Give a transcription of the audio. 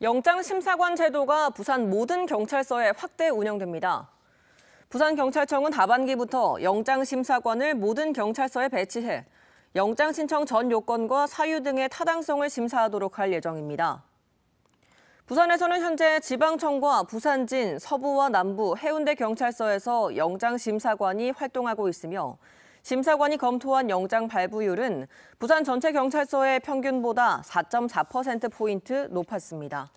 영장심사관 제도가 부산 모든 경찰서에 확대 운영됩니다. 부산경찰청은 하반기부터 영장심사관을 모든 경찰서에 배치해 영장 신청 전 요건과 사유 등의 타당성을 심사하도록 할 예정입니다. 부산에서는 현재 지방청과 부산진, 서부와 남부, 해운대 경찰서에서 영장심사관이 활동하고 있으며 심사관이 검토한 영장 발부율은 부산 전체 경찰서의 평균보다 4.4%포인트 높았습니다.